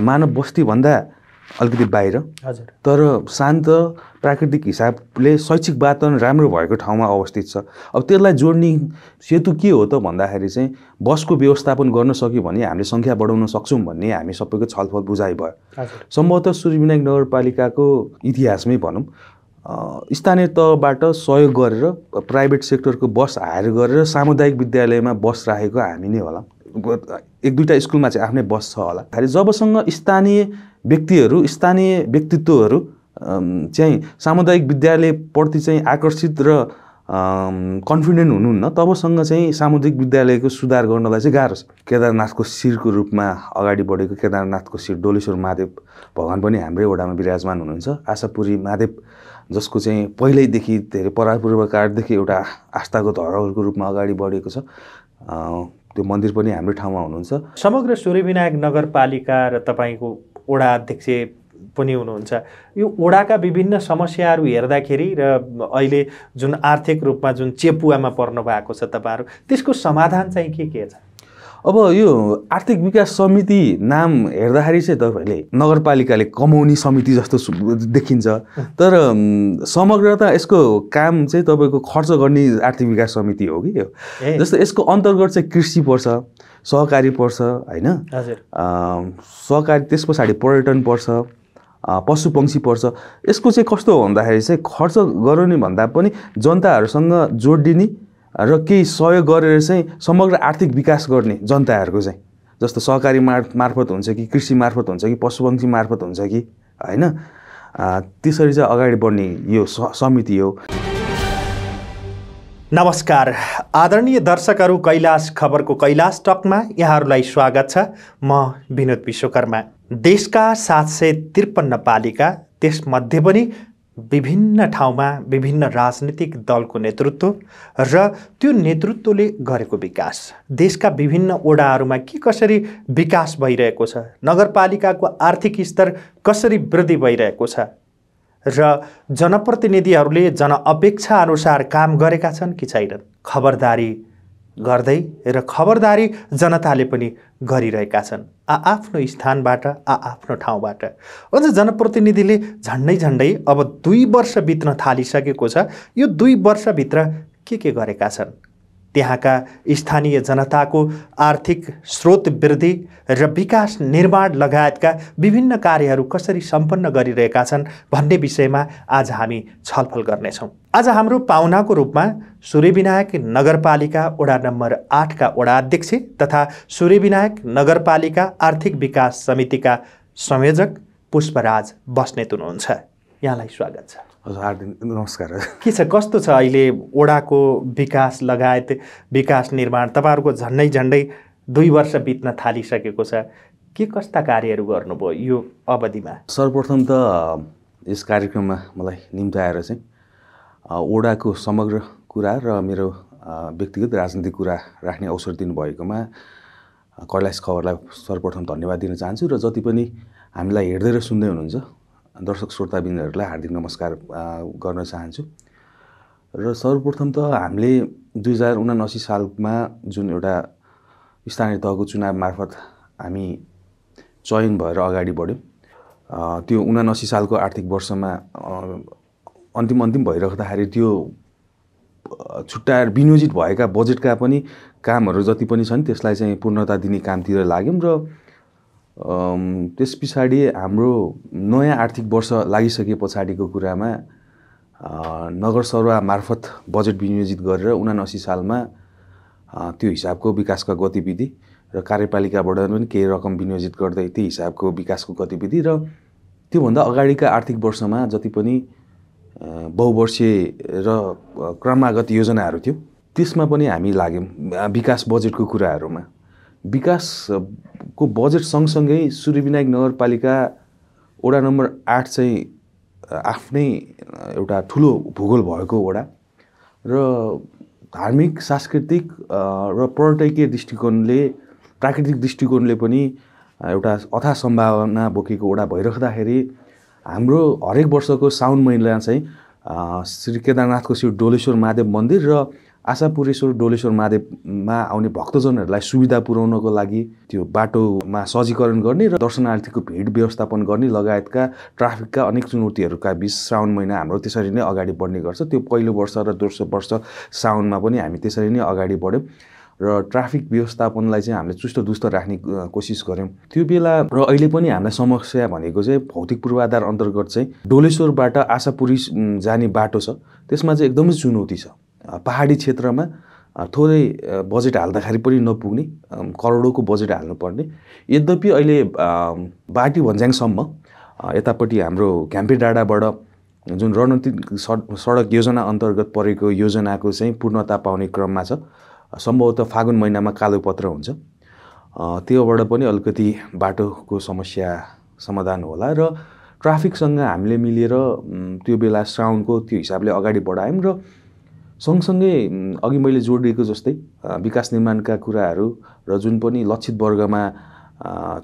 मानव बस्तीभन्दा अलिकति बाहिर हजुर तर शान्त प्राकृतिक हिसाबले शैक्षिक वातावरण राम्रो भएको ठाउँमा अवस्थित छ अब त्यसलाई जोड्ने सेतु के हो त भन्दाखेरि चाहिँ बसको व्यवस्थापन गर्न सक्यो भने हामीले सङ्ख्या बढाउन सक्छौँ भन्ने हामी सबैको छलफल बुझाइ भयो सम्भवतः सूर्यविनायक नगरपालिकाको इतिहासमै भनौँ स्थानीय तहबाट सहयोग गरेर प्राइभेट सेक्टरको बस हायर गरेर सामुदायिक विद्यालयमा बस राखेको हामी नै होला एक दुईवटा स्कुलमा चाहिँ आफ्नै बस छ होला खालि जबसँग स्थानीय व्यक्तिहरू स्थानीय व्यक्तित्वहरू चाहिँ सामुदायिक विद्यालयप्रति चाहिँ आकर्षित र कन्फिडेन्ट हुनुहुन्न तबसँग चाहिँ सामुदायिक विद्यालयको सुधार गर्नलाई चाहिँ गाह्रो छ केदारनाथको शिरको रूपमा अगाडि बढेको केदारनाथको शिर डोलेश्वर महादेव भगवान् पनि हाम्रै वडामा विराजमान हुनुहुन्छ आशापुरी महादेव जसको चाहिँ पहिल्यैदेखि धेरै परापूर्वकारदेखि एउटा आस्थाको धरोहरको रूपमा अगाडि बढेको छ त्यो मन्दिर पनि हाम्रो ठाउँमा हुनुहुन्छ समग्र सूर्यविनायक नगरपालिका र तपाईँको ओडा अध्यक्ष पनि हुनुहुन्छ यो ओडाका विभिन्न समस्याहरू हेर्दाखेरि र अहिले जुन आर्थिक रूपमा जुन चेपुवामा पर्नु भएको छ तपाईँहरू त्यसको समाधान चाहिँ के के छ अब यो आर्थिक विकास समिति नाम हेर्दाखेरि चाहिँ तपाईँले नगरपालिकाले कमाउने समिति जस्तो देखिन्छ तर समग्रता यसको काम चाहिँ तपाईँको खर्च गर्ने आर्थिक विकास समिति हो कि यो जस्तो यसको अन्तर्गत चाहिँ कृषि पर्छ सहकारी पर्छ होइन सहकारी त्यस पछाडि पर्यटन पर्छ पशु पक्षी पर्छ यसको चाहिँ कस्तो हो भन्दाखेरि चाहिँ खर्च गराउने भन्दा पनि जनताहरूसँग जोडिदिने र केही सहयोग गरेर चाहिँ समग्र आर्थिक विकास गर्ने जनताहरूको चाहिँ जस्तो सहकारी मार् मार्फत हुन्छ कि कृषि मार्फत हुन्छ कि पशुपक्षी मार्फत हुन्छ कि होइन त्यसरी चाहिँ अगाडि बढ्ने यो समिति हो नमस्कार आदरणीय दर्शकहरू कैलाश खबरको कैलाश टकमा यहाँहरूलाई स्वागत छ म विनोद विश्वकर्मा देशका सात सय त्रिपन्न पालिका त्यसमध्ये पनि विभिन्न ठाउँमा विभिन्न राजनीतिक दलको नेतृत्व र त्यो नेतृत्वले गरेको विकास देशका विभिन्न ओडाहरूमा के कसरी विकास भइरहेको छ नगरपालिकाको आर्थिक स्तर कसरी वृद्धि भइरहेको छ र जनप्रतिनिधिहरूले जनअपेक्षा अनुसार काम गरेका छन् कि छैनन् खबरदारी गर्दै र खबरदारी जनताले पनि गरिरहेका छन् आ आफ्नो स्थानबाट आ आफ्नो ठाउँबाट अझ जनप्रतिनिधिले झन्डै झन्डै अब दुई वर्ष बित्न थालिसकेको छ यो दुई वर्षभित्र के के गरेका छन् त्यहाँका स्थानीय जनताको आर्थिक स्रोत वृद्धि र विकास निर्माण लगायतका विभिन्न कार्यहरू कसरी सम्पन्न गरिरहेका छन् भन्ने विषयमा आज हामी छलफल गर्नेछौँ आज हाम्रो पाहुनाको रूपमा सूर्यविनायक नगरपालिका वडा नम्बर आठका वडा अध्यक्ष तथा सूर्यविनायक नगरपालिका आर्थिक विकास समितिका संयोजक पुष्पराज बस्नेत हुनुहुन्छ यहाँलाई स्वागत छ हजुर हार्दिन नमस्कार के छ कस्तो छ अहिले ओडाको विकास लगायत विकास निर्माण तपाईँहरूको झन्डै झन्डै दुई वर्ष बित्न थालिसकेको छ के कस्ता कार्यहरू गर्नुभयो यो अवधिमा सर्वप्रथम त यस कार्यक्रममा मलाई निम्ताएर चाहिँ ओडाको समग्र कुरा र मेरो व्यक्तिगत राजनीतिक कुरा राख्ने अवसर दिनुभएकोमा कैलाश खबरलाई सर्वप्रथम धन्यवाद दिन चाहन्छु र जति पनि हामीलाई हेर्दै र सुन्दै हुनुहुन्छ दर्शक श्रोताबिन्दहरूलाई हार्दिक नमस्कार गर्न चाहन्छु र सर्वप्रथम त हामीले दुई हजार उनासी सालमा जुन एउटा स्थानीय तहको चुनाव मार्फत हामी चयन भएर अगाडि बढ्यौँ त्यो उनासी सालको आर्थिक वर्षमा अन्तिम अन्तिम भइराख्दाखेरि त्यो छुट्टाएर विनियोजित भएका बजेटका पनि कामहरू जति पनि छन् त्यसलाई चाहिँ पूर्णता दिने कामतिर लाग्यौँ र त्यस पछाडि हाम्रो नयाँ आर्थिक वर्ष लागिसके पछाडिको कुरामा नगर सरवा मार्फत बजेट विनियोजित गरेर उनासी सालमा त्यो हिसाबको विकासका गतिविधि र कार्यपालिकाबाट पनि केही रकम विनियोजित गर्दै त्यही हिसाबको विकासको गतिविधि र त्योभन्दा अगाडिका आर्थिक वर्षमा जति पनि बहुवर्षीय र क्रमागत योजनाहरू थियो त्यसमा पनि हामी लाग्यौँ विकास बजेटको कुराहरूमा विकासको बजेट सँगसँगै सूर्यविनायक नगरपालिका वडा नम्बर आठ चाहिँ आफ्नै एउटा ठुलो भूगोल भएको वडा र धार्मिक सांस्कृतिक र पर्यटकीय दृष्टिकोणले प्राकृतिक दृष्टिकोणले पनि एउटा अथा सम्भावना बोकेको वडा भइराख्दाखेरि हाम्रो हरेक वर्षको साउन महिना चाहिँ श्री केदारनाथको शिव डोलेश्वर महादेव मन्दिर र आशापुरेश्वर डोलेश्वर महादेवमा आउने भक्तजनहरूलाई सुविधा पुर्याउनको लागि त्यो बाटोमा सजीकरण गर्ने र दर्शनार्थीको भिड व्यवस्थापन गर्ने लगायतका ट्राफिकका अनेक चुनौतीहरूका बिच श्रावण महिना हाम्रो त्यसरी नै अगाडि बढ्ने गर्छ त्यो पहिलो वर्ष र दोस्रो वर्ष श्रावणमा पनि हामी त्यसरी नै अगाडि बढ्यौँ र ट्राफिक व्यवस्थापनलाई चाहिँ हामीले चुस्त दुस्त राख्ने कोसिस गऱ्यौँ त्यो बेला र अहिले पनि हामीलाई समस्या भनेको चाहिँ भौतिक पूर्वाधार अन्तर्गत चाहिँ डोलेश्वरबाट आशापुरी जाने बाटो छ त्यसमा चाहिँ एकदमै चुनौती छ पाहाडी क्षेत्रमा थोरै बजेट हाल्दाखेरि पनि नपुग्ने करोडौँको बजेट हाल्नुपर्ने यद्यपि अहिले बाटी भन्ज्याङसम्म यतापट्टि हाम्रो घ्याम्पे डाँडाबाट जुन रणनीतिक सडक योजना अन्तर्गत परेको योजनाको चाहिँ पूर्णता पाउने क्रममा छ सम्भवतः फागुन महिनामा कालोपत्र हुन्छ त्योबाट पनि अलिकति बाटोको समस्या समाधान होला र ट्राफिकसँग हामीले मिलेर त्यो बेला श्रावणको त्यो हिसाबले अगाडि बढायौँ र सँगसँगै अघि मैले जोड दिएको जस्तै विकास निर्माणका कुराहरू र जुन पनि लक्षित वर्गमा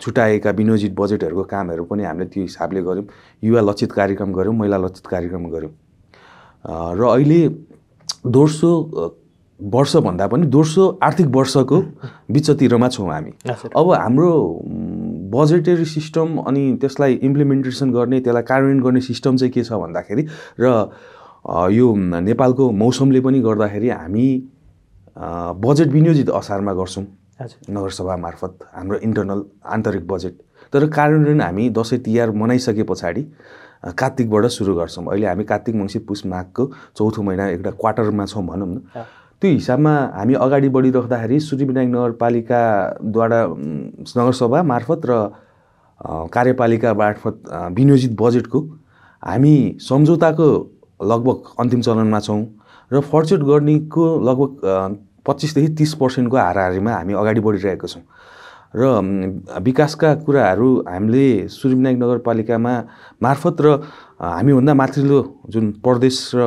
छुट्याएका विनियोजित बजेटहरूको कामहरू पनि हामीले त्यो हिसाबले गऱ्यौँ युवा लक्षित कार्यक्रम गऱ्यौँ महिला लक्षित कार्यक्रम गऱ्यौँ र अहिले दोस्रो वर्षभन्दा पनि दोस्रो आर्थिक वर्षको बिचतिरमा छौँ हामी अब हाम्रो बजेटरी सिस्टम अनि त्यसलाई इम्प्लिमेन्टेसन गर्ने त्यसलाई कार्यान्वयन गर्ने सिस्टम चाहिँ के छ भन्दाखेरि र यो नेपालको मौसमले पनि गर्दाखेरि हामी बजेट विनियोजित असारमा गर्छौँ नगरसभा मार्फत हाम्रो इन्टर्नल आन्तरिक बजेट तर कार्यान्वयन हामी दसैँ तिहार मनाइसके पछाडि कार्तिकबाट सुरु गर्छौँ अहिले हामी कार्तिक मङ्सिर पुष माघको चौथो महिना एउटा क्वार्टरमा छौँ भनौँ न त्यो हिसाबमा हामी अगाडि बढिराख्दाखेरि सूर्यविनायक नगरपालिकाद्वारा नगरसभा मार्फत र कार्यपालिका मार्फत विनियोजित बजेटको हामी सम्झौताको लगभग अन्तिम चरणमा छौँ र फर्चुट गर्नेको लगभग पच्चिसदेखि तिस पर्सेन्टको हाराहारीमा हामी अगाडि बढिरहेको छौँ र विकासका कुराहरू हामीले सूर्यविनायक नगरपालिकामा मार्फत र हामीभन्दा माथिल्लो जुन प्रदेश र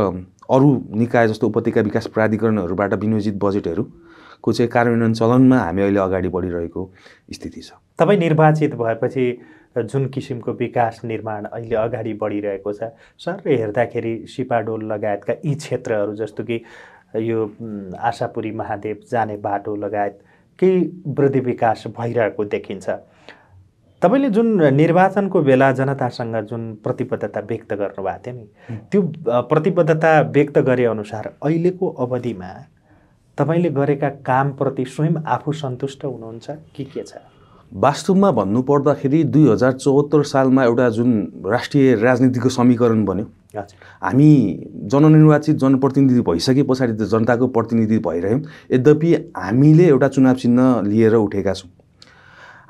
अरू निकाय जस्तो उपत्यका विकास प्राधिकरणहरूबाट विनियोजित बजेटहरूको चाहिँ कार्यान्वयन चलनमा हामी अहिले अगाडि बढिरहेको स्थिति छ तपाईँ निर्वाचित भएपछि जुन किसिमको विकास निर्माण अहिले अगाडि बढिरहेको छ सर हेर्दाखेरि सिपाडोल लगायतका यी क्षेत्रहरू जस्तो कि यो आशापुरी महादेव जाने बाटो लगायत केही वृद्धि विकास भइरहेको देखिन्छ तपाईँले जुन निर्वाचनको बेला जनतासँग जुन प्रतिबद्धता व्यक्त गर्नुभएको थियो नि त्यो प्रतिबद्धता व्यक्त गरे अनुसार अहिलेको अवधिमा तपाईँले गरेका कामप्रति स्वयं आफू सन्तुष्ट हुनुहुन्छ कि के छ वास्तवमा भन्नुपर्दाखेरि दुई हजार चौहत्तर सालमा एउटा जुन राष्ट्रिय राजनीतिको समीकरण बन्यो हामी जननिर्वाचित जनप्रतिनिधि भइसके पछाडि त जनताको प्रतिनिधि भइरह्यौँ यद्यपि हामीले एउटा चुनाव चिन्ह लिएर उठेका छौँ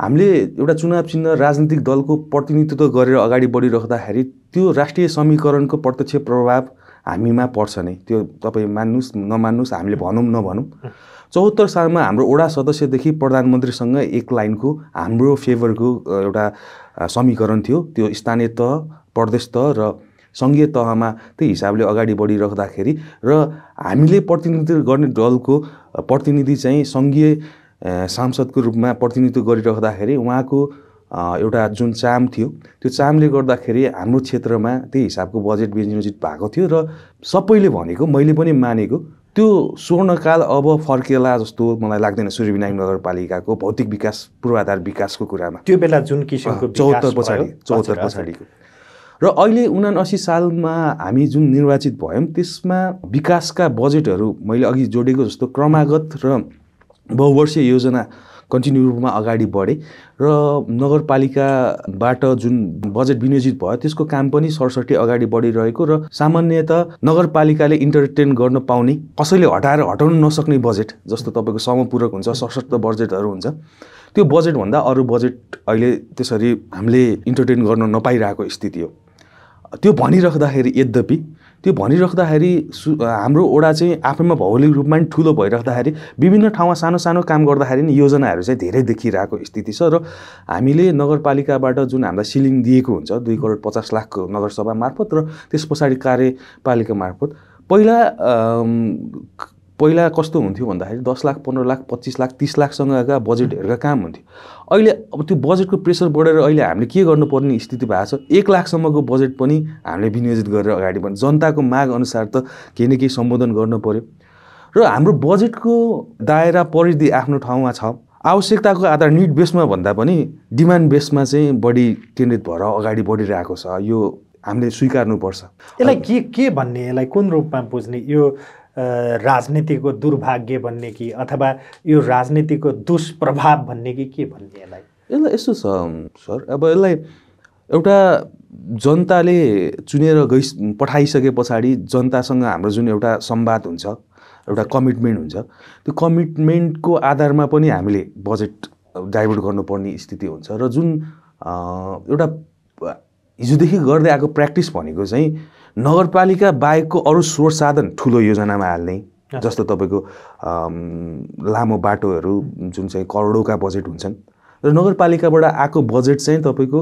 हामीले एउटा चुनाव चिन्ह राजनीतिक दलको प्रतिनिधित्व गरेर अगाडि बढिरहँदाखेरि त्यो राष्ट्रिय समीकरणको प्रत्यक्ष प्रभाव हामीमा पर्छ नै त्यो तपाईँ मान्नुहोस् नमान्नुहोस् हामीले भनौँ नभनौँ चौहत्तर सालमा हाम्रो ओडा सदस्यदेखि प्रधानमन्त्रीसँग एक लाइनको हाम्रो फेभरको एउटा समीकरण थियो त्यो स्थानीय तह प्रदेश तह र सङ्घीय तहमा त्यही हिसाबले अगाडि बढिराख्दाखेरि र हामीले प्रतिनिधित्व गर्ने दलको प्रतिनिधि चाहिँ सङ्घीय सांसदको रूपमा प्रतिनिधित्व गरिराख्दाखेरि उहाँको एउटा जुन चाम थियो त्यो चामले गर्दाखेरि हाम्रो क्षेत्रमा त्यही हिसाबको बजेट विनियोजित भएको थियो र सबैले भनेको मैले पनि मानेको त्यो स्वर्णकाल अब फर्केला जस्तो मलाई लाग्दैन सूर्यविनायक नगरपालिकाको भौतिक विकास पूर्वाधार विकासको कुरामा त्यो बेला जुन किसिमको चौहत्तर पछाडि चौहत्तर पछाडिको र अहिले उनासी सालमा हामी जुन निर्वाचित भयौँ त्यसमा विकासका बजेटहरू मैले अघि जोडेको जस्तो क्रमागत र बहुवर्षीय योजना कन्टिन्यू रूपमा अगाडि बढे र नगरपालिकाबाट जुन बजेट विनियोजित भयो त्यसको काम पनि सरसठी अगाडि बढिरहेको र सामान्यत नगरपालिकाले इन्टरटेन गर्न पाउने कसैले हटाएर हटाउन नसक्ने बजेट जस्तो तपाईँको समपूरक हुन्छ सशक्त बजेटहरू हुन्छ त्यो बजेटभन्दा अरू बजेट अहिले त्यसरी हामीले इन्टरटेन गर्न नपाइरहेको स्थिति हो त्यो भनिराख्दाखेरि यद्यपि त्यो भनिराख्दाखेरि सु हाम्रो ओडा चाहिँ आफैमा भौगोलिक रूपमा पनि ठुलो भइराख्दाखेरि विभिन्न ठाउँमा सानो सानो काम गर्दाखेरि नि योजनाहरू चाहिँ धेरै देखिरहेको स्थिति छ र हामीले नगरपालिकाबाट जुन हामीलाई सिलिङ दिएको हुन्छ दुई करोड पचास लाखको नगरसभा मार्फत र त्यस पछाडि कार्यपालिका मार्फत पहिला पहिला कस्तो हुन्थ्यो भन्दाखेरि दस लाख पन्ध्र लाख पच्चिस लाख तिस लाखसँगका बजेट हेरेर काम हुन्थ्यो अहिले अब त्यो बजेटको प्रेसर बढेर अहिले हामीले के गर्नुपर्ने स्थिति भएको छ एक लाखसम्मको बजेट पनि हामीले विनियोजित गरेर अगाडि बढ्ने जनताको माग अनुसार त केही न केही सम्बोधन गर्नु पऱ्यो र हाम्रो बजेटको दायरा परिधि आफ्नो ठाउँमा छ आवश्यकताको आधार निड बेसमा भन्दा पनि डिमान्ड बेसमा चाहिँ बढी केन्द्रित भएर अगाडि बढिरहेको छ यो हामीले स्वीकार्नुपर्छ यसलाई के के भन्ने यसलाई कुन रूपमा बुझ्ने यो राजनीतिको दुर्भाग्य भन्ने कि अथवा यो राजनीतिको दुष्प्रभाव भन्ने कि के भन्ने यसलाई यसलाई यस्तो छ सर अब यसलाई एउटा जनताले चुनेर गइ पठाइसके पछाडि जनतासँग हाम्रो जुन एउटा संवाद हुन्छ एउटा कमिटमेन्ट हुन्छ त्यो कमिटमेन्टको आधारमा पनि हामीले बजेट डाइभर्ट गर्नुपर्ने स्थिति हुन्छ र जुन एउटा हिजोदेखि गर्दै आएको प्र्याक्टिस भनेको चाहिँ नगरपालिका बाहेकको अरू स्रोत साधन ठुलो योजनामा हाल्ने जस्तो तपाईँको लामो बाटोहरू जुन चाहिँ करोडौँका बजेट हुन्छन् र नगरपालिकाबाट आएको बजेट चाहिँ तपाईँको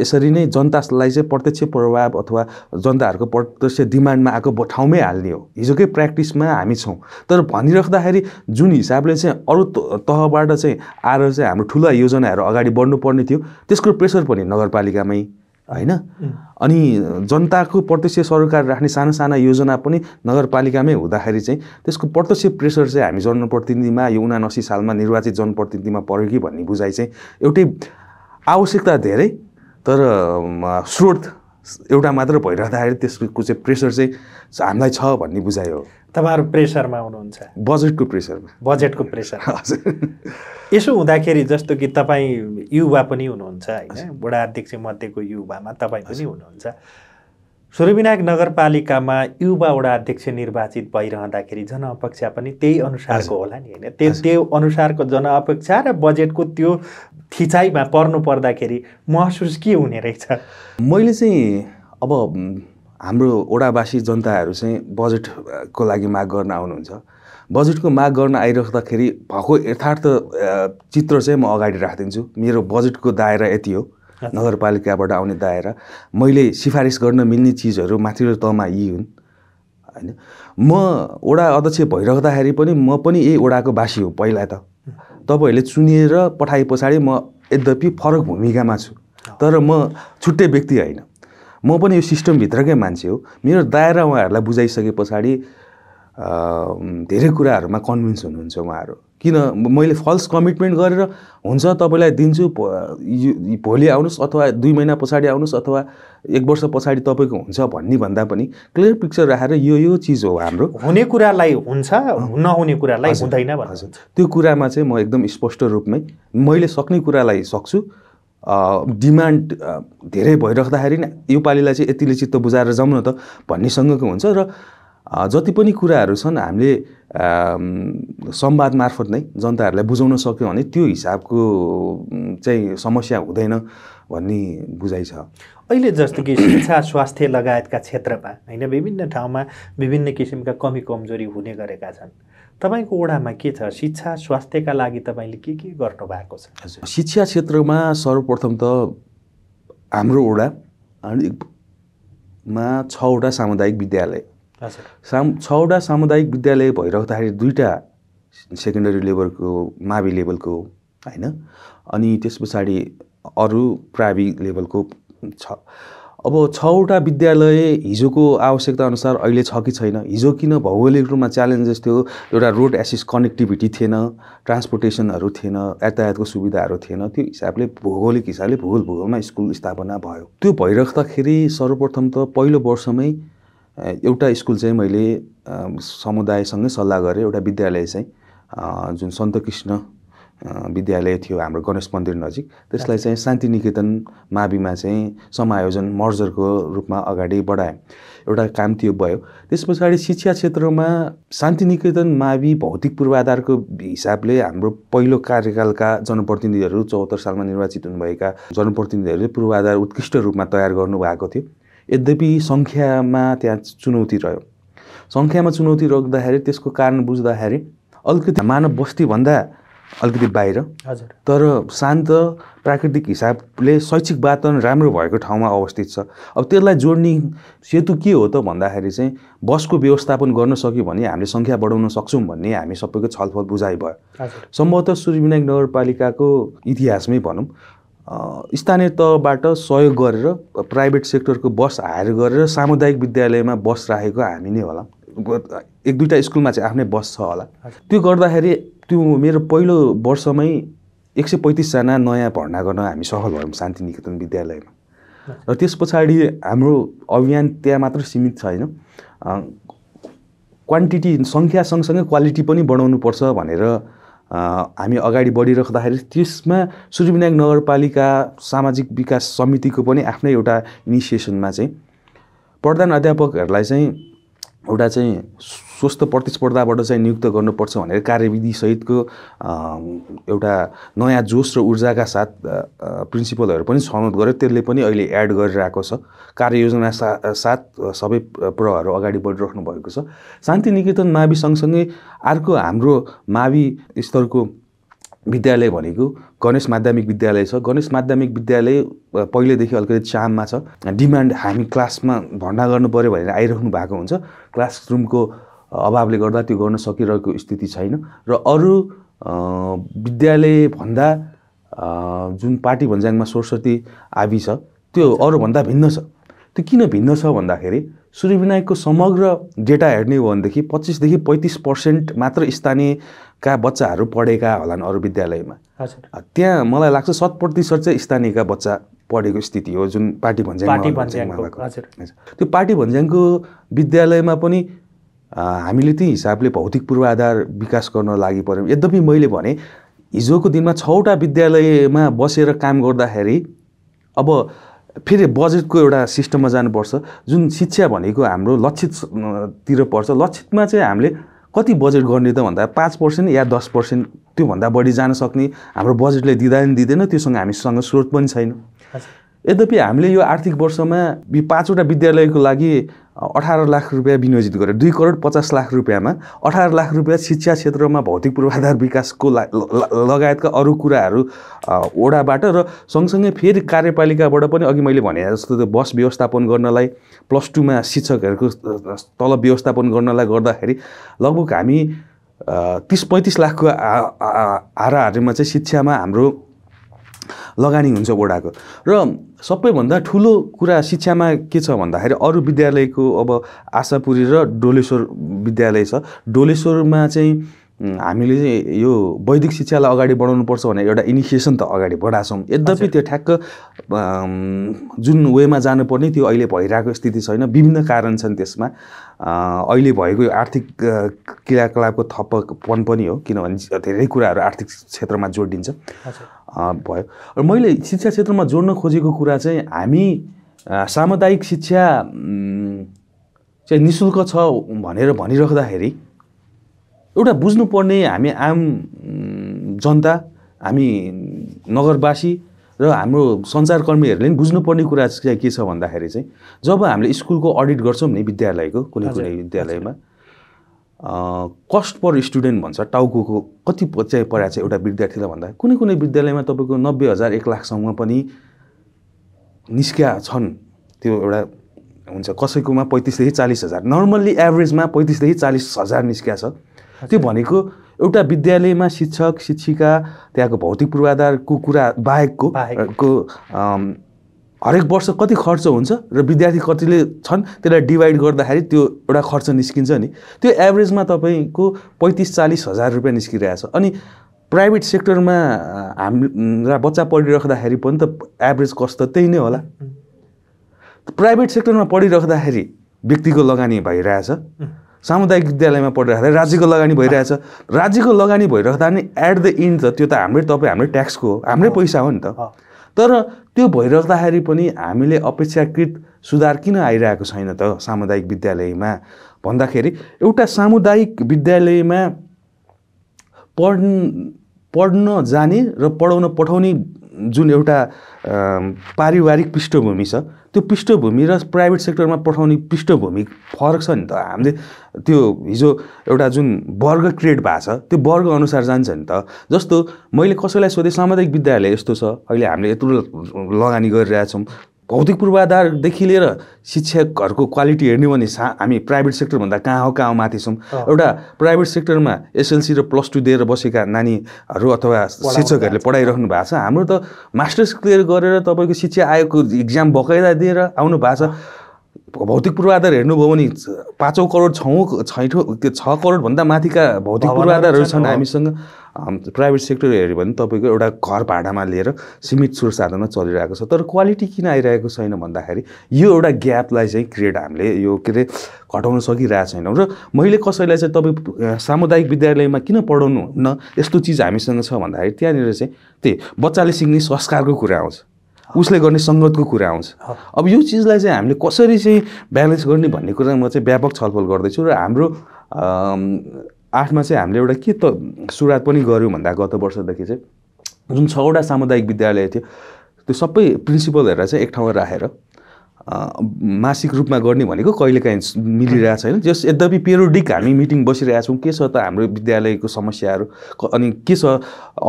यसरी नै जनतालाई चाहिँ प्रत्यक्ष प्रभाव अथवा जनताहरूको प्रत्यक्ष डिमान्डमा आएको ठाउँमै हाल्ने हो हिजोकै प्र्याक्टिसमा हामी छौँ तर भनिराख्दाखेरि जुन हिसाबले चाहिँ अरू तहबाट चाहिँ आएर चाहिँ हाम्रो ठुला योजनाहरू अगाडि बढ्नुपर्ने थियो त्यसको प्रेसर पनि नगरपालिकामै होइन अनि जनताको प्रत्यक्ष सरकार राख्ने साना साना योजना पनि नगरपालिकामै हुँदाखेरि चाहिँ त्यसको प्रत्यक्ष प्रेसर चाहिँ हामी जनप्रतिनिधिमा यो उनासी सालमा निर्वाचित जनप्रतिनिधिमा पऱ्यो कि भन्ने बुझाइ चाहिँ एउटै आवश्यकता धेरै तर स्रोत एउटा मात्र भइरहँदाखेरि त्यसको चाहिँ प्रेसर चाहिँ हामीलाई छ भन्ने बुझाइ हो तपाईँहरू प्रेसरमा आउनुहुन्छ बजेटको प्रेसरमा बजेटको प्रेसर यसो हुँदाखेरि जस्तो कि तपाईँ युवा पनि हुनुहुन्छ होइन बुढा अध्यक्ष मध्येको युवामा तपाईँ पनि हुनुहुन्छ सूर्यविनायक नगरपालिकामा युवा वडा अध्यक्ष निर्वाचित भइरहँदाखेरि जनअपेक्षा पनि त्यही अनुसारको होला नि होइन त्यो त्यो अनुसारको जनअपेक्षा र बजेटको त्यो थिचाइमा पर्नु पर्दाखेरि महसुस के हुने रहेछ मैले चाहिँ अब हाम्रो ओडावासी जनताहरू चाहिँ बजेटको लागि माग गर्न आउनुहुन्छ बजेटको माग गर्न आइराख्दाखेरि भएको यथार्थ चित्र चाहिँ म अगाडि राखिदिन्छु मेरो बजेटको दायरा यति हो नगरपालिकाबाट आउने दायरा मैले सिफारिस गर्न मिल्ने चिजहरू माथिल्लो तहमा यी हुन् होइन म ओडा अध्यक्ष भइरहँदाखेरि पनि म पनि यही ओडाको बासी हो पहिला त तपाईँहरूले चुनिएर पठाए पछाडि म यद्यपि फरक भूमिकामा छु तर म छुट्टै व्यक्ति होइन म पनि यो सिस्टमभित्रकै मान्छे हो मेरो दायरा उहाँहरूलाई बुझाइसके पछाडि धेरै कुराहरूमा कन्भिन्स हुनुहुन्छ उहाँहरू किन मैले फल्स कमिटमेन्ट गरेर हुन्छ तपाईँलाई दिन्छु भोलि आउनुहोस् अथवा दुई महिना पछाडि आउनुहोस् अथवा एक वर्ष पछाडि तपाईँको हुन्छ भन्ने भन्दा पनि क्लियर पिक्चर राखेर यो यो चिज हो हाम्रो हुने कुरालाई हुन्छ नहुने कुरालाई हुँदैन त्यो कुरामा चाहिँ म एकदम स्पष्ट रूपमै मैले सक्ने कुरालाई सक्छु डिमान्ड धेरै भइराख्दाखेरि नै योपालिलाई चाहिँ यतिले चित्त बुझाएर जाउँ न त भन्नेसँगको हुन्छ र जति पनि कुराहरू छन् हामीले संवाद मार्फत नै जनताहरूलाई बुझाउन सक्यौँ भने त्यो हिसाबको चाहिँ समस्या हुँदैन भन्ने बुझाइ छ अहिले जस्तो कि शिक्षा स्वास्थ्य लगायतका क्षेत्रमा होइन विभिन्न ठाउँमा विभिन्न किसिमका कमी कमजोरी हुने गरेका छन् तपाईँको ओडामा के छ शिक्षा स्वास्थ्यका लागि तपाईँले के के गर्नु भएको छ हजुर शिक्षा क्षेत्रमा सर्वप्रथम त हाम्रो ओडा मा छवटा सामुदायिक विद्यालय साम छवटा सामुदायिक विद्यालय भइरहँदाखेरि दुईवटा सेकेन्डरी लेभलको मावि लेभलको होइन अनि त्यस पछाडि अरू प्राविधिक लेभलको छ अब छवटा विद्यालय हिजोको आवश्यकता अनुसार अहिले छ कि छैन हिजो किन भौगोलिक रूपमा च्यालेन्जेस थियो एउटा रोड एसिस कनेक्टिभिटी थिएन ट्रान्सपोर्टेसनहरू थिएन यातायातको सुविधाहरू थिएन त्यो हिसाबले भौगोलिक हिसाबले भूगोल भूगोलमा स्कुल स्थापना भयो त्यो भइराख्दाखेरि सर्वप्रथम त पहिलो वर्षमै एउटा स्कुल चाहिँ मैले समुदायसँगै सल्लाह गरेँ एउटा विद्यालय चाहिँ जुन सन्तकृष्ण विद्यालय थियो हाम्रो गणेश मन्दिर नजिक त्यसलाई चाहिँ शान्ति निकेतन माविमा चाहिँ समायोजन मर्जरको रूपमा अगाडि बढायो एउटा काम त्यो भयो त्यस पछाडि शिक्षा क्षेत्रमा शान्ति निकेतन मावि भौतिक पूर्वाधारको हिसाबले हाम्रो पहिलो कार्यकालका जनप्रतिनिधिहरू चौहत्तर सालमा निर्वाचित हुनुभएका जनप्रतिनिधिहरूले पूर्वाधार उत्कृष्ट रूपमा तयार गर्नुभएको थियो यद्यपि सङ्ख्यामा त्यहाँ चुनौती रह्यो सङ्ख्यामा चुनौती रोक्दाखेरि त्यसको कारण बुझ्दाखेरि अलिकति मानव बस्तीभन्दा अलिकति बाहिर हजुर तर शान्त प्राकृतिक हिसाबले शैक्षिक वातावरण राम्रो भएको ठाउँमा अवस्थित छ अब त्यसलाई जोड्ने सेतु के हो त भन्दाखेरि चाहिँ बसको व्यवस्थापन गर्न सक्यो भने हामीले सङ्ख्या बढाउन सक्छौँ भन्ने हामी सबैको छलफल बुझाइ भयो सम्भवतः सूर्यविनायक नगरपालिकाको इतिहासमै भनौँ स्थानीय तहबाट सहयोग गरेर प्राइभेट सेक्टरको बस हायर गरेर सामुदायिक विद्यालयमा बस राखेको हामी नै होला एक दुईवटा स्कुलमा चाहिँ आफ्नै बस छ होला त्यो गर्दाखेरि त्यो मेरो पहिलो वर्षमै एक सय पैँतिसजना नयाँ भर्ना गर्न हामी सफल भयौँ शान्ति निकेतन विद्यालयमा र त्यस पछाडि हाम्रो अभियान त्यहाँ मात्र सीमित छ होइन क्वान्टिटी सङ्ख्या सँगसँगै क्वालिटी पनि बढाउनुपर्छ भनेर हामी अगाडि बढिराख्दाखेरि त्यसमा सूर्यविनायक नगरपालिका सामाजिक विकास समितिको पनि आफ्नै एउटा इनिसिएसनमा चाहिँ प्रधान अध्यापकहरूलाई चाहिँ एउटा चाहिँ स्वस्थ प्रतिस्पर्धाबाट चाहिँ नियुक्त गर्नुपर्छ भनेर कार्यविधिसहितको एउटा नयाँ जोस र ऊर्जाका साथ प्रिन्सिपलहरू पनि छनौट गर्यो त्यसले पनि अहिले एड गरिरहेको छ कार्ययोजना सा साथ सबै प्रहरू अगाडि बढिराख्नु भएको छ शान्ति निकेतन मावि सँगसँगै अर्को हाम्रो मावि स्तरको विद्यालय भनेको गणेश माध्यमिक विद्यालय छ गणेश माध्यमिक विद्यालय पहिलेदेखि अलिकति चाममा छ डिमान्ड हामी क्लासमा भर्ना गर्नु पऱ्यो भनेर आइरहनु भएको हुन्छ क्लास रुमको अभावले गर्दा त्यो गर्न सकिरहेको स्थिति छैन र अरू विद्यालयभन्दा जुन पार्टी भन्ज्याङमा सरस्वती आवि छ त्यो अरूभन्दा भिन्न छ त्यो किन भिन्न छ भन्दाखेरि सूर्यविनायकको समग्र डेटा हेर्ने हो भनेदेखि पच्चिसदेखि पैँतिस पर्सेन्ट मात्र स्थानीयका बच्चाहरू पढेका होलान् अरू विद्यालयमा त्यहाँ मलाई लाग्छ शत प्रतिशत चाहिँ स्थानीयका बच्चा पढेको स्थिति हो जुन पार्टी भन्ज्याङ त्यो पार्टी भन्ज्याङको विद्यालयमा पनि हामीले त्यही हिसाबले भौतिक पूर्वाधार विकास गर्न लागि पऱ्यौँ यद्यपि मैले भने हिजोको दिनमा छवटा विद्यालयमा बसेर काम गर्दाखेरि अब फेरि बजेटको एउटा सिस्टममा जानुपर्छ जुन शिक्षा भनेको हाम्रो लक्षिततिर पर्छ लक्षितमा चाहिँ हामीले कति बजेट गर्ने त भन्दा पाँच पर्सेन्ट या दस पर्सेन्ट त्योभन्दा बढी जान सक्ने हाम्रो बजेटले दिँदा पनि दिँदैन त्योसँग हामीसँग स्रोत पनि छैन यद्यपि हामीले यो आर्थिक वर्षमा पाँचवटा विद्यालयको लागि अठार लाख रुपियाँ विनियोजित गरेर दुई करोड पचास लाख रुपियाँमा अठार लाख रुपियाँ शिक्षा क्षेत्रमा भौतिक पूर्वाधार विकासको लगायतका अरू कुराहरू ओडाबाट र सँगसँगै फेरि कार्यपालिकाबाट पनि अघि मैले भने जस्तो त्यो बस व्यवस्थापन गर्नलाई प्लस टूमा शिक्षकहरूको तलब व्यवस्थापन गर्नलाई गर्दाखेरि लगभग हामी तिस पैँतिस लाखको हाराहारीमा चाहिँ शिक्षामा हाम्रो लगानी हुन्छ बोडाको र सबैभन्दा ठुलो कुरा शिक्षामा के छ भन्दाखेरि अरू विद्यालयको अब आशापुरी र डोलेश्वर विद्यालय छ डोलेश्वरमा चाहिँ हामीले चाहिँ यो वैदिक शिक्षालाई अगाडि बढाउनुपर्छ भनेर एउटा इनिसिएसन त अगाडि बढाछौँ यद्यपि त्यो ठ्याक्क जुन वेमा जानुपर्ने त्यो अहिले भइरहेको स्थिति छैन विभिन्न कारण छन् त्यसमा अहिले भएको यो आर्थिक क्रियाकलापको पन पनि हो किनभने धेरै कुराहरू आर्थिक क्षेत्रमा जोडिन्छ भयो र मैले शिक्षा क्षेत्रमा जोड्न खोजेको कुरा चाहिँ हामी सामुदायिक शिक्षा चाहिँ निशुल्क छ भनेर भनिराख्दाखेरि एउटा बुझ्नुपर्ने हामी आम जनता हामी नगरवासी र हाम्रो सञ्चारकर्मीहरूले पनि बुझ्नुपर्ने कुरा चाहिँ के छ भन्दाखेरि चाहिँ जब हामीले स्कुलको अडिट गर्छौँ नि विद्यालयको कुनै कुनै विद्यालयमा कस्ट पर स्टुडेन्ट भन्छ टाउको कति चाहिँ परेको छ एउटा विद्यार्थीलाई भन्दा कुनै कुनै विद्यालयमा तपाईँको नब्बे हजार एक लाखसम्म पनि निस्किया छन् त्यो एउटा हुन्छ कसैकोमा पैँतिसदेखि चालिस हजार नर्मल्ली एभरेजमा पैँतिसदेखि चालिस हजार निस्किया छ त्यो भनेको एउटा विद्यालयमा शिक्षक शिक्षिका त्यहाँको भौतिक पूर्वाधारको कुरा बाहेकको को हरेक वर्ष कति खर्च हुन्छ र विद्यार्थी कतिले छन् त्यसलाई डिभाइड गर्दाखेरि त्यो एउटा खर्च निस्किन्छ नि त्यो एभरेजमा तपाईँको पैँतिस चालिस हजार रुपियाँ निस्किरहेछ अनि प्राइभेट सेक्टरमा हाम्रा बच्चा पढिराख्दाखेरि पनि त एभरेज कस्ट त त्यही नै होला प्राइभेट सेक्टरमा पढिराख्दाखेरि व्यक्तिको लगानी भइरहेछ सामुदायिक विद्यालयमा पढिराख्दा राज्यको लगानी भइरहेछ राज्यको लगानी भइराख्दा नि एट द इन्ड त त्यो त हाम्रै तपाईँ हाम्रै ट्याक्सको हो हाम्रै पैसा हो नि त तर त्यो भइरहँदाखेरि पनि हामीले अपेक्षाकृत सुधार किन आइरहेको छैन त सामुदायिक विद्यालयमा भन्दाखेरि एउटा सामुदायिक विद्यालयमा पढ पढ्न जाने र पढाउन पठाउने जुन एउटा पारिवारिक पृष्ठभूमि छ त्यो पृष्ठभूमि र प्राइभेट सेक्टरमा पठाउने पृष्ठभूमि फरक छ नि त हामीले त्यो हिजो एउटा जुन वर्ग क्रिएट भएको छ त्यो वर्गअनुसार जान्छ नि त जस्तो मैले कसैलाई सोधेँ सामुदायिक विद्यालय यस्तो छ अहिले हामीले यत्रो लगानी गरिरहेछौँ भौतिक पूर्वाधारदेखि लिएर शिक्षकहरूको क्वालिटी हेर्ने भने सा हामी प्राइभेट सेक्टरभन्दा कहाँ हो कहाँ माथि छौँ एउटा प्राइभेट सेक्टरमा एसएलसी र प्लस टू दिएर बसेका नानीहरू अथवा शिक्षकहरूले पढाइराख्नु भएको छ हाम्रो त मास्टर्स क्लियर गरेर तपाईँको शिक्षा आयोगको इक्जाम बकाइदा दिएर आउनु भएको छ भौतिक पूर्वाधार हेर्नुभयो भने पाँचौँ करोड छौँ छैठौँ छ करोडभन्दा माथिका भौतिक पूर्वाधारहरू छन् हामीसँग प्राइभेट सेक्टर हेऱ्यो भने तपाईँको एउटा घर भाडामा लिएर सीमित स्रोत साधनमा चलिरहेको छ तर क्वालिटी किन आइरहेको छैन भन्दाखेरि यो एउटा ग्यापलाई चाहिँ क्रिएट हामीले यो के अरे घटाउन सकिरहेको छैनौँ र मैले कसैलाई चाहिँ तपाईँ सामुदायिक विद्यालयमा किन पढाउनु हुन्न यस्तो चिज हामीसँग छ भन्दाखेरि त्यहाँनिर चाहिँ त्यही बच्चाले सिक्ने संस्कारको कुरा आउँछ उसले गर्ने सङ्गतको कुरा आउँछ अब यो चिजलाई चाहिँ हामीले कसरी चाहिँ ब्यालेन्स गर्ने भन्ने कुरा म चाहिँ व्यापक छलफल गर्दैछु र हाम्रो आठमा चाहिँ हामीले एउटा के त सुरुवात पनि गऱ्यौँ भन्दा गत वर्षदेखि चाहिँ जुन छवटा सामुदायिक विद्यालय थियो त्यो सबै प्रिन्सिपलहरूलाई चाहिँ एक ठाउँमा राखेर मासिक रूपमा गर्ने भनेको कहिलेकाहीँ मिलिरहेको छैन जस यद्यपि पेरोडिक हामी मिटिङ बसिरहेका बसिरहेछौँ के छ त हाम्रो विद्यालयको समस्याहरू अनि के छ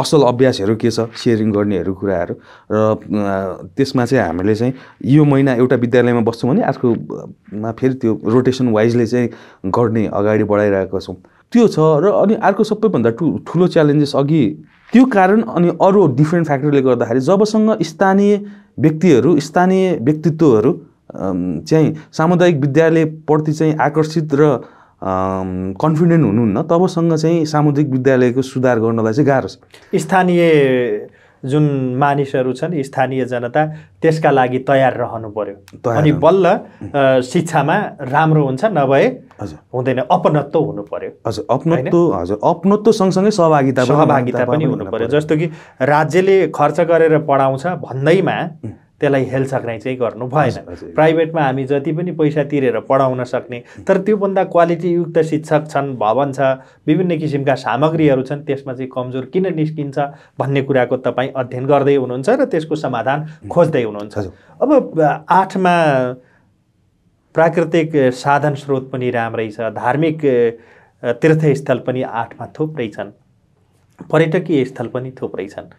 असल अभ्यासहरू के छ सेयरिङ गर्नेहरू कुराहरू र त्यसमा चाहिँ हामीले चाहिँ यो महिना एउटा विद्यालयमा बस्छौँ भने आजकोमा फेरि त्यो रोटेसन वाइजले चाहिँ गर्ने अगाडि बढाइरहेका छौँ त्यो छ र अनि अर्को सबैभन्दा ठु ठुलो च्यालेन्जेस अघि त्यो कारण अनि अरू डिफ्रेन्ट फ्याक्टरले गर्दाखेरि जबसँग स्थानीय व्यक्तिहरू स्थानीय व्यक्तित्वहरू चाहिँ सामुदायिक विद्यालयप्रति चाहिँ आकर्षित र कन्फिडेन्ट हुनुहुन्न तबसँग चाहिँ सामुदायिक विद्यालयको सुधार गर्नलाई चाहिँ गाह्रो छ स्थानीय जुन मानिसहरू छन् स्थानीय जनता त्यसका लागि तयार रहनु पर्यो अनि बल्ल शिक्षामा राम्रो हुन्छ नभए हुँदैन अपनत्व हुनु पर्यो हजुर अपनत्व हजुर अपनत्व सँगसँगै सहभागिता सहभागिता पनि हुनु पर्यो जस्तो कि राज्यले खर्च गरेर पढाउँछ भन्दैमा त्यसलाई हेल्थ सक्राइ चाहिँ गर्नु भएन प्राइभेटमा हामी जति पनि पैसा तिरेर पढाउन सक्ने तर त्योभन्दा क्वालिटीयुक्त शिक्षक छन् भवन छ विभिन्न किसिमका सामग्रीहरू छन् त्यसमा चाहिँ कमजोर किन निस्किन्छ भन्ने कुराको तपाईँ अध्ययन गर्दै हुनुहुन्छ र त्यसको समाधान खोज्दै हुनुहुन्छ अब आठमा प्राकृतिक साधन स्रोत पनि राम्रै छ धार्मिक तीर्थस्थल पनि आठमा थुप्रै छन् पर्यटकीय स्थल पनि थुप्रै छन्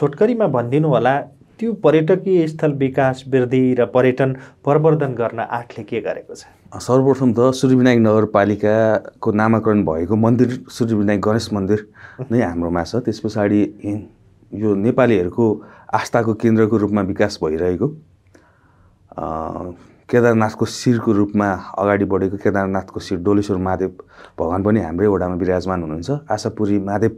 छोटकरीमा भनिदिनु होला त्यो पर्यटकीय स्थल विकास वृद्धि र पर्यटन प्रवर्धन गर्न आठले के गरेको छ सर्वप्रथम त सूर्यविनायक नगरपालिकाको नामाकरण भएको मन्दिर सूर्यविनायक गणेश मन्दिर नै हाम्रोमा छ त्यस पछाडि यो नेपालीहरूको आस्थाको केन्द्रको रूपमा विकास भइरहेको केदारनाथको शिरको रूपमा अगाडि बढेको केदारनाथको शिर डोलेश्वर महादेव भगवान् पनि हाम्रै वडामा विराजमान हुनुहुन्छ आशापुरी महादेव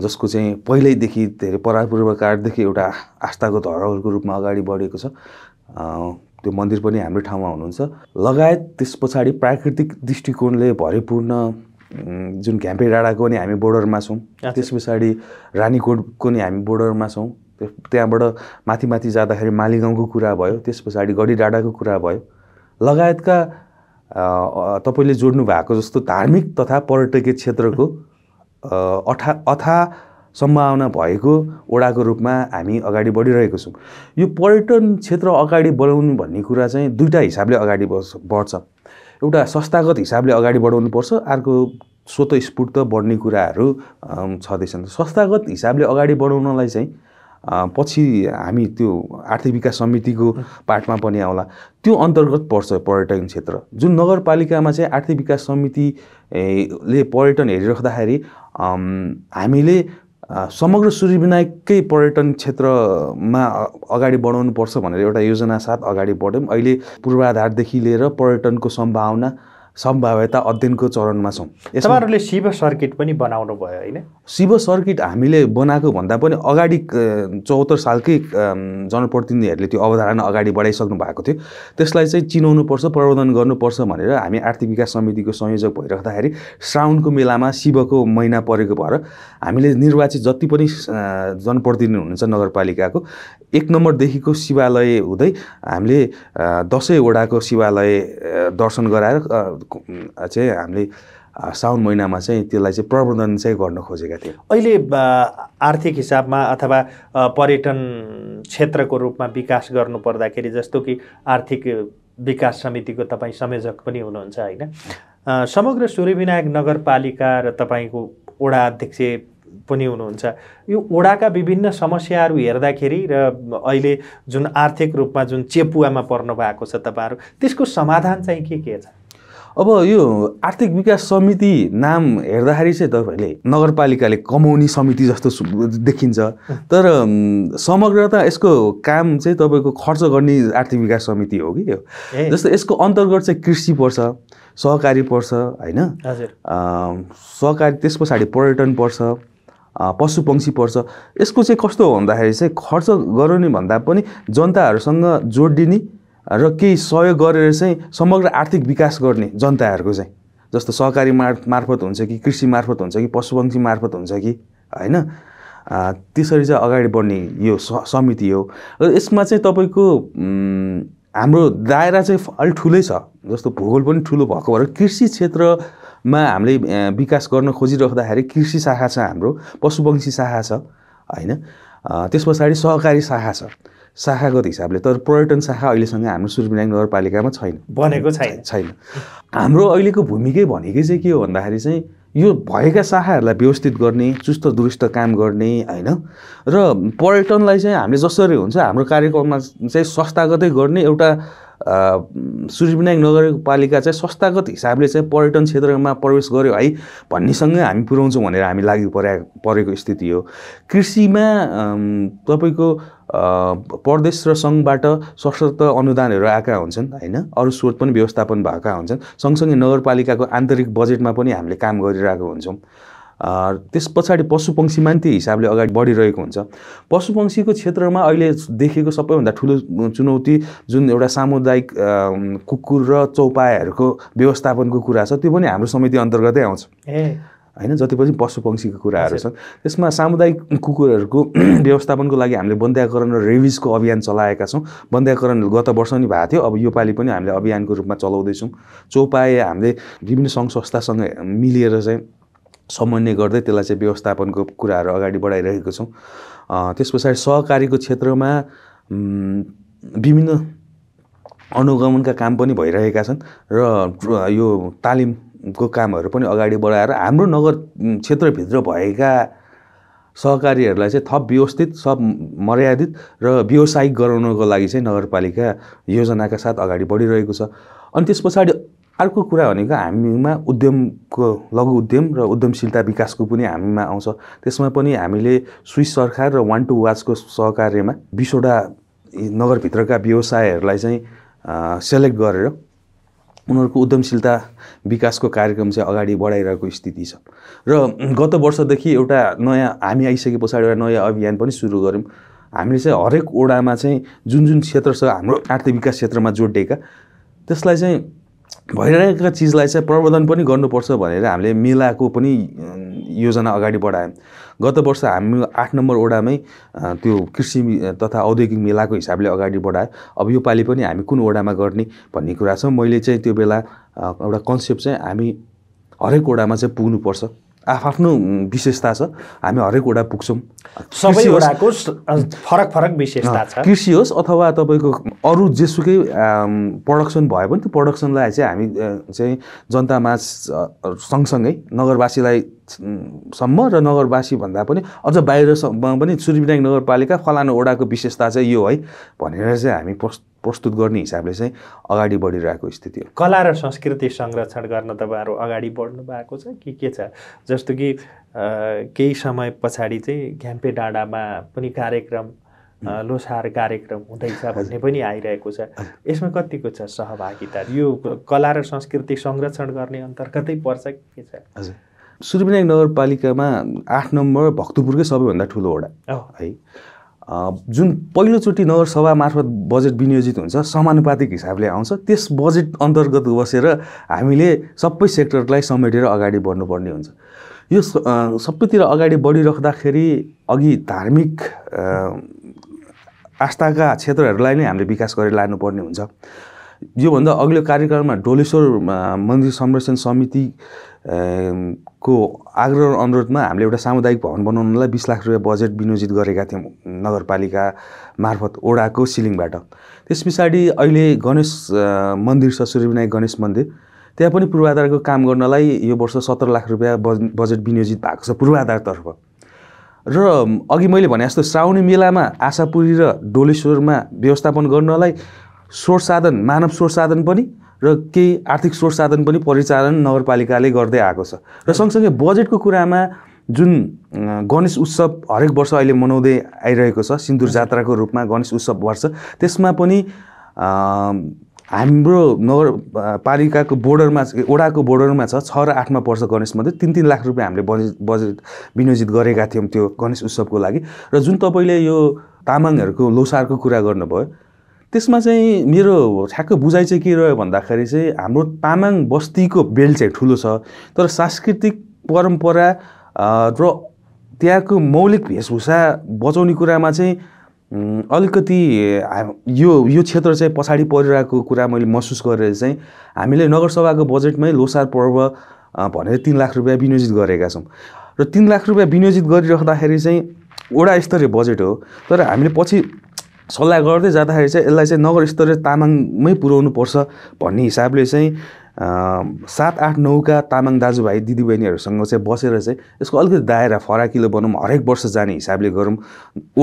जसको चाहिँ पहिल्यैदेखि धेरै परापूर्वकारदेखि एउटा आस्थाको धरोहरको रूपमा अगाडि बढेको छ त्यो मन्दिर पनि हाम्रो ठाउँमा हुनुहुन्छ लगायत त्यस पछाडि प्राकृतिक दृष्टिकोणले भरिपूर्ण जुन घ्याम्पे डाँडाको नि हामी बोर्डरमा छौँ त्यस पछाडि रानीकोटको नि हामी बोर्डरमा छौँ त्यहाँबाट माथि माथि जाँदाखेरि मालीगाउँको कुरा भयो त्यस पछाडि गढी डाँडाको कुरा भयो लगायतका तपाईँले जोड्नु भएको जस्तो धार्मिक तथा पर्यटकीय क्षेत्रको अथा अथा सम्भावना भएको ओडाको रूपमा हामी अगाडि बढिरहेको छौँ यो पर्यटन क्षेत्र अगाडि बढाउनु भन्ने कुरा चाहिँ दुईवटा हिसाबले अगाडि बढ्छ एउटा संस्थागत हिसाबले अगाडि बढाउनु पर्छ अर्को स्वतस्फूर्त बढ्ने कुराहरू छँदैछन् संस्थागत हिसाबले अगाडि बढाउनलाई चाहिँ पछि हामी त्यो आर्थिक विकास समितिको पार्टमा पनि आउला त्यो अन्तर्गत पर्छ पर्यटन क्षेत्र जुन नगरपालिकामा चाहिँ आर्थिक विकास समितिले पर्यटन हेरिराख्दाखेरि हामीले समग्र सूर्यविनायककै पर्यटन क्षेत्रमा अगाडि बढाउनुपर्छ भनेर एउटा योजना साथ अगाडि बढ्यौँ अहिले पूर्वाधारदेखि लिएर पर्यटनको सम्भावना सम्भाव्यता अध्ययनको चरणमा छौँ तपाईँहरूले शिव सर्किट पनि बनाउनु भयो होइन शिव सर्किट हामीले बनाएको भन्दा पनि अगाडि चौहत्तर सालकै जनप्रतिनिधिहरूले त्यो अवधारणा अगाडि बढाइसक्नु भएको थियो त्यसलाई चाहिँ चिनाउनुपर्छ प्रवर्धन गर्नुपर्छ भनेर हामी आर्थिक विकास समितिको संयोजक भइराख्दाखेरि श्रावणको मेलामा शिवको महिना परेको भएर हामीले निर्वाचित जति पनि जनप्रतिनिधि हुनुहुन्छ नगरपालिकाको एक नम्बरदेखिको शिवालय हुँदै हामीले दसैँवटाको शिवालय दर्शन गराएर चाहिँ हामीले साउन महिनामा चाहिँ त्यसलाई चाहिँ प्रबन्धन चाहिँ गर्न खोजेका थियौँ अहिले आर्थिक हिसाबमा अथवा पर्यटन क्षेत्रको रूपमा विकास गर्नु पर्दाखेरि जस्तो कि आर्थिक विकास समितिको तपाईँ संयोजक पनि हुनुहुन्छ होइन समग्र सूर्यविनायक नगरपालिका र तपाईँको वडा अध्यक्ष पनि हुनुहुन्छ यो ओडाका विभिन्न समस्याहरू हेर्दाखेरि र अहिले जुन आर्थिक रूपमा जुन चेपुवामा पर्नु भएको छ तपाईँहरू त्यसको समाधान चाहिँ के के छ अब यो आर्थिक विकास समिति नाम हेर्दाखेरि चाहिँ तपाईँले नगरपालिकाले कमाउने समिति जस्तो देखिन्छ तर समग्रता यसको काम चाहिँ तपाईँको खर्च गर्ने आर्थिक विकास समिति हो कि जस्तो यसको अन्तर्गत चाहिँ कृषि पर्छ सहकारी पर्छ होइन सहकारी त्यस पछाडि पर्यटन पर्छ पशु पक्षी पर्छ यसको चाहिँ कस्तो हो भन्दाखेरि चाहिँ खर्च गराउने भन्दा पनि जनताहरूसँग जोडिने र केही सहयोग गरेर चाहिँ समग्र आर्थिक विकास गर्ने जनताहरूको चाहिँ जस्तो सहकारी मार् मार्फत हुन्छ कि कृषि मार्फत हुन्छ कि पशुपक्षी मार्फत हुन्छ कि होइन त्यसरी चाहिँ अगाडि बढ्ने यो समिति हो र यसमा चाहिँ तपाईँको हाम्रो दायरा चाहिँ अलिक ठुलै छ जस्तो भूगोल पनि ठुलो भएको भएर कृषि क्षेत्रमा हामीले विकास गर्न खोजिराख्दाखेरि कृषि शाखा छ हाम्रो पशुपक्षी शाखा छ होइन त्यस पछाडि सहकारी शाखा छ शाखागत हिसाबले तर पर्यटन शाखा अहिलेसँग हाम्रो सुर्पिनाङ नगरपालिकामा छैन बनेको छैन छैन हाम्रो अहिलेको भूमिकै भनेकै चाहिँ के हो भन्दाखेरि चाहिँ यो भएका शाखाहरूलाई व्यवस्थित गर्ने चुस्त दुरुस्त काम गर्ने होइन र पर्यटनलाई चाहिँ हामीले जसरी हुन्छ हाम्रो कार्यक्रममा चाहिँ संस्थागतै गर्ने एउटा सूर्यविनायक नगरपालिका चाहिँ संस्थागत हिसाबले चाहिँ पर्यटन क्षेत्रमा प्रवेश गर्यो है भन्नेसँगै हामी पुऱ्याउँछौँ भनेर हामी लागि परे परेको स्थिति हो कृषिमा तपाईँको प्रदेश र सङ्घबाट सशक्त अनुदानहरू आएका हुन्छन् होइन अरू स्रोत पनि व्यवस्थापन भएका हुन्छन् सँगसँगै नगरपालिकाको आन्तरिक बजेटमा पनि हामीले काम गरिरहेको हुन्छौँ त्यस पछाडि पशुपङ्क्षीमा पनि त्यही हिसाबले अगाडि बढिरहेको हुन्छ पशुपक्षीको क्षेत्रमा अहिले देखेको सबैभन्दा ठुलो चुनौती जुन एउटा सामुदायिक कुकुर र चौपायाहरूको व्यवस्थापनको कुरा छ त्यो पनि हाम्रो समिति अन्तर्गतै आउँछ होइन जति पनि पशु पक्षीको कुराहरू छन् त्यसमा सामुदायिक कुकुरहरूको व्यवस्थापनको लागि हामीले बन्द्याकरण र रेभिजको अभियान चलाएका छौँ बन्द्याकरण गत वर्ष नि भएको थियो अब योपालि पनि हामीले अभियानको रूपमा चलाउँदैछौँ चौपाए हामीले विभिन्न सङ्घ संस्थासँग मिलेर चाहिँ समन्वय गर्दै त्यसलाई चाहिँ व्यवस्थापनको कुराहरू अगाडि बढाइरहेको छौँ त्यस पछाडि सहकारीको क्षेत्रमा विभिन्न अनुगमनका काम पनि भइरहेका छन् र यो तालिमको कामहरू पनि अगाडि बढाएर हाम्रो नगर क्षेत्रभित्र भएका सहकारीहरूलाई चाहिँ थप व्यवस्थित सब मर्यादित र व्यावसायिक गराउनको लागि चाहिँ नगरपालिका योजनाका साथ अगाडि बढिरहेको छ अनि त्यस पछाडि अर्को कुरा भनेको हामीमा उद्यमको लघु उद्यम र उद्यमशीलता विकासको पनि हामीमा आउँछ त्यसमा पनि हामीले स्विस सरकार र वान टु वाचको सहकार्यमा बिसवटा नगरभित्रका व्यवसायहरूलाई चाहिँ सेलेक्ट गरेर उनीहरूको उद्यमशीलता विकासको कार्यक्रम चाहिँ अगाडि बढाइरहेको स्थिति छ र गत वर्षदेखि एउटा नयाँ हामी आइसके पछाडि एउटा नयाँ अभियान पनि सुरु गऱ्यौँ हामीले चाहिँ हरेक ओडामा चाहिँ जुन जुन क्षेत्र छ हाम्रो आर्थिक विकास क्षेत्रमा जोडिएका त्यसलाई चाहिँ भइरहेका चिजलाई चाहिँ प्रवर्धन पनि गर्नुपर्छ भनेर हामीले मेलाको पनि योजना अगाडि बढायौँ गत वर्ष हामी आठ नम्बर ओडामै त्यो कृषि तथा औद्योगिक मेलाको हिसाबले अगाडि बढायो अब योपालि पनि हामी कुन ओडामा गर्ने भन्ने कुरा छ मैले चाहिँ त्यो बेला एउटा कन्सेप्ट चाहिँ हामी हरेक वडामा चाहिँ पुग्नुपर्छ आफ्नो विशेषता छ हामी हरेक ओडा पुग्छौँ सबैवटाको फरक फरक विशेषता छ कृषि होस् अथवा तपाईँको अरू जेसुकै प्रडक्सन भयो भने त्यो प्रडक्सनलाई चाहिँ हामी चाहिँ जनतामा सँगसँगै नगरवासीलाई सम्म र नगरवासी भन्दा पनि अझ बाहिरसम्म पनि सूर्यविनायक नगरपालिका फलानु ओडाको विशेषता चाहिँ यो है भनेर चाहिँ हामी प्रस्तुत गर्ने हिसाबले चाहिँ अगाडि बढिरहेको स्थिति हो कला र संस्कृति संरक्षण गर्न तपाईँहरू अगाडि बढ्नु भएको छ कि के छ जस्तो कि केही समय पछाडि चाहिँ घ्याम्पे डाँडामा पनि कार्यक्रम लोसार कार्यक्रम हुँदैछ भन्ने पनि आइरहेको छ यसमा कतिको छ सहभागिता यो कला र संस्कृति संरक्षण गर्ने अन्तर्गतै पर्छ के छ हजुर सूर्यविनायक नगरपालिकामा आठ नम्बर भक्तपुरकै सबैभन्दा ठुलो वडा है जुन पहिलोचोटि नगरसभा मार्फत बजेट विनियोजित हुन्छ समानुपातिक हिसाबले आउँछ त्यस बजेट अन्तर्गत बसेर हामीले सबै सेक्टरलाई समेटेर अगाडि बढ्नुपर्ने हुन्छ यो सबैतिर अगाडि बढिराख्दाखेरि अघि धार्मिक आस्थाका क्षेत्रहरूलाई नै हामीले विकास गरेर लानुपर्ने हुन्छ योभन्दा अघिल्लो कार्यक्रममा डोलेश्वर मन्दिर संरक्षण समिति को आग्रह अनुरोधमा हामीले एउटा सामुदायिक भवन बनाउनलाई बिस लाख रुपियाँ बजेट विनियोजित गरेका थियौँ नगरपालिका मार्फत ओडाको सिलिङबाट त्यस पछाडि अहिले गणेश मन्दिर छ सूर्यविनायक गणेश मन्दिर त्यहाँ पनि पूर्वाधारको काम गर्नलाई यो वर्ष सत्र लाख रुपियाँ बज बजेट विनियोजित भएको छ पूर्वाधारतर्फ र अघि मैले भने जस्तो श्रावणी मेलामा आशापुरी र डोलेश्वरमा व्यवस्थापन गर्नलाई स्रोत साधन मानव स्रोत साधन पनि र केही आर्थिक स्रोत साधन पनि परिचालन नगरपालिकाले गर्दै आएको छ र सँगसँगै बजेटको कुरामा जुन गणेश उत्सव हरेक वर्ष अहिले मनाउँदै आइरहेको छ सिन्दुर जात्राको रूपमा गणेश उत्सव वर्ष त्यसमा पनि हाम्रो नगर पालिकाको बोर्डरमा ओडाको बोर्डरमा छ छ र आठमा पर्छ गणेश मन्दिर तिन तिन लाख रुपियाँ हामीले बजेट बजेट विनियोजित गरेका थियौँ त्यो गणेश उत्सवको लागि र जुन तपाईँले यो तामाङहरूको लोसारको कुरा गर्नुभयो त्यसमा चाहिँ मेरो ठ्याक्क बुझाइ चाहिँ के रह्यो भन्दाखेरि चाहिँ हाम्रो तामाङ बस्तीको बेल चाहिँ ठुलो छ तर सांस्कृतिक परम्परा र त्यहाँको मौलिक वेशभूषा बचाउने कुरामा चाहिँ अलिकति यो यो क्षेत्र चाहिँ पछाडि परिरहेको कुरा मैले महसुस गरेर चाहिँ हामीले नगरसभाको बजेटमै लोसार पर्व भनेर तिन लाख रुपियाँ विनियोजित गरेका छौँ र तिन लाख रुपियाँ विनियोजित गरिराख्दाखेरि चाहिँ वडा स्तरीय बजेट हो तर हामीले पछि सल्लाह गर्दै जाँदाखेरि चाहिँ यसलाई चाहिँ नगर स्तरीय तामाङमै पुर्याउनुपर्छ भन्ने हिसाबले चाहिँ सात आठ नौका तामाङ दाजुभाइ दिदीबहिनीहरूसँग चाहिँ बसेर चाहिँ यसको अलिकति दायरा फराकिलो बनाउँ हरेक वर्ष जाने हिसाबले गरौँ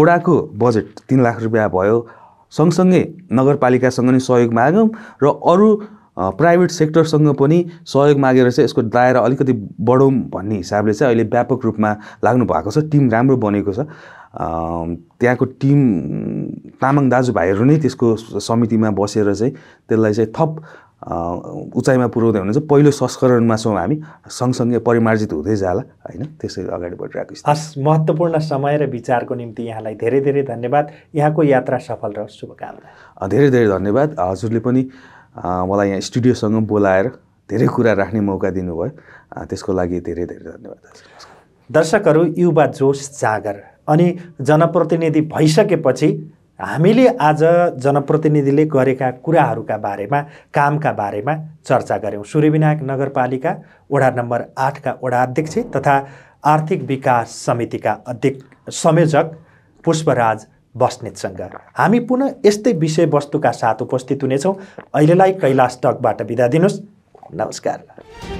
ओडाको बजेट तिन लाख रुपियाँ भयो सँगसँगै नगरपालिकासँग नै सहयोग मागौँ र अरू प्राइभेट सेक्टरसँग पनि सहयोग मागेर चाहिँ यसको दायरा अलिकति बढौँ भन्ने हिसाबले चाहिँ अहिले व्यापक रूपमा लाग्नु भएको छ टिम राम्रो बनेको छ त्यहाँको टिम तामाङ दाजुभाइहरू नै त्यसको समितिमा बसेर चाहिँ त्यसलाई चाहिँ थप उचाइमा पुर्याउँदै हुनुहुन्छ पहिलो संस्करणमा छौँ हामी सँगसँगै परिमार्जित हुँदै जाला होइन त्यसरी अगाडि बढिरहेको छ हस् महत्त्वपूर्ण समय र विचारको निम्ति यहाँलाई धेरै धेरै धन्यवाद यहाँको यात्रा सफल रहोस् शुभकामना धेरै धेरै धन्यवाद हजुरले पनि मलाई यहाँ स्टुडियोसँग बोलाएर धेरै कुरा राख्ने मौका दिनुभयो त्यसको लागि धेरै धेरै धन्यवाद दर्शकहरू युवा जोस जागर अनि जनप्रतिनिधि भइसकेपछि हामीले आज जनप्रतिनिधिले गरेका कुराहरूका बारेमा कामका बारेमा चर्चा गऱ्यौँ सूर्यविनायक नगरपालिका वडा नम्बर आठका अध्यक्ष तथा आर्थिक विकास समितिका अध्यक्ष संयोजक पुष्पराज बस्नेतसँग हामी पुनः यस्तै विषयवस्तुका साथ उपस्थित हुनेछौँ अहिलेलाई कैलाश टकबाट बिदा दिनुहोस् नमस्कार